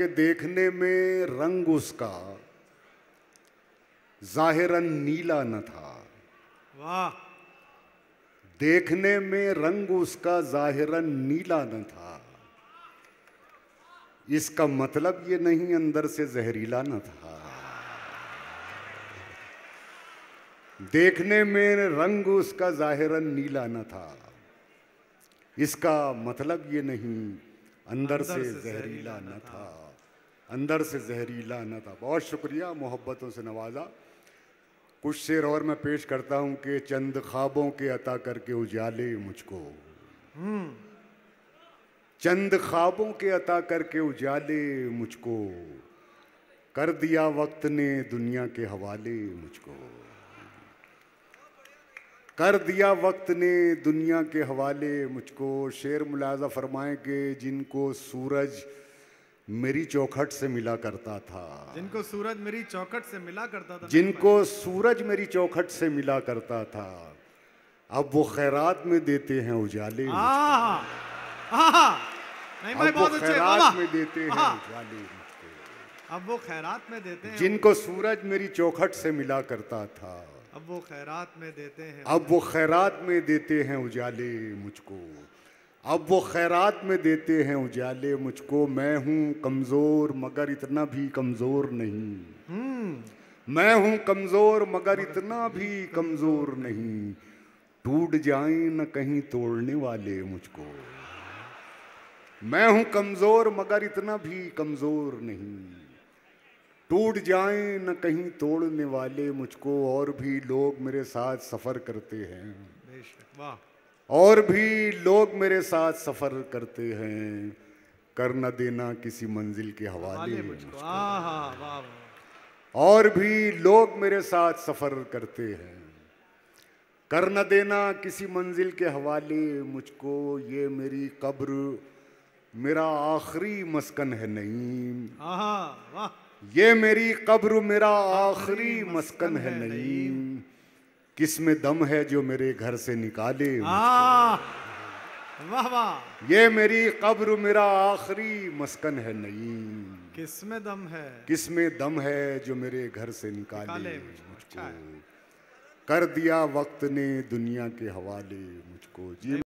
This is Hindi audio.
के देखने में रंग उसका जाहिरन नीला न था वाह देखने में रंग उसका जाहिरन नीला न था इसका मतलब ये नहीं अंदर से जहरीला न था देखने में रंग उसका जाहिरन नीला न था इसका मतलब ये नहीं अंदर, अंदर से, से जहरीला न था अंदर से जहरीला न था बहुत शुक्रिया मोहब्बतों से नवाजा कुछ शेर और मैं पेश करता हूँ कि चंद ख्वाबों के अता करके उजाले मुझको हम्म। चंद ख्वाबों के अता करके उजाले मुझको कर दिया वक्त ने दुनिया के हवाले मुझको कर दिया वक्त ने दुनिया के हवाले मुझको शेर मुलाजा फरमाए के जिनको सूरज मेरी चौखट से मिला करता था जिनको सूरज मेरी चौखट से मिला करता था जिनको सूरज मेरी चौखट से मिला करता था अब वो खैरात में देते हैं उजाले वो खैरात में देते हैं उजाले अब वो खैरात में देते हैं जिनको सूरज मेरी चौखट से मिला करता था अब वो खैरात में देते हैं अब वो खैरात में देते हैं उजाले मुझको अब वो खैरात में देते हैं उजाले मुझको मैं हूँ कमज़ोर मगर इतना भी कमज़ोर नहीं हम्म। मैं हूँ कमज़ोर मगर इतना भी कमज़ोर नहीं टूट जाए न कहीं तोड़ने वाले मुझको मैं हूँ कमज़ोर मगर इतना भी कमज़ोर नहीं टूट जाए न कहीं तोड़ने वाले मुझको और भी लोग मेरे साथ सफ़र करते हैं वाह और भी लोग मेरे साथ सफ़र करते हैं कर न देना किसी मंजिल के हवाले और भी लोग मेरे साथ सफ़र करते हैं कर न देना किसी मंजिल के हवाले मुझको ये मेरी कब्र मेरा आखिरी मस्कन है नहीं ये मेरी कब्र मेरा आखिरी मस्कन है नहीं किस में दम है जो मेरे घर से निकाले वाह वाह ये मेरी कब्र मेरा आखिरी मस्कन है नहीं किस में दम है किस में दम है जो मेरे घर से निकाले, निकाले मुझको अच्छा कर दिया वक्त ने दुनिया के हवाले मुझको जी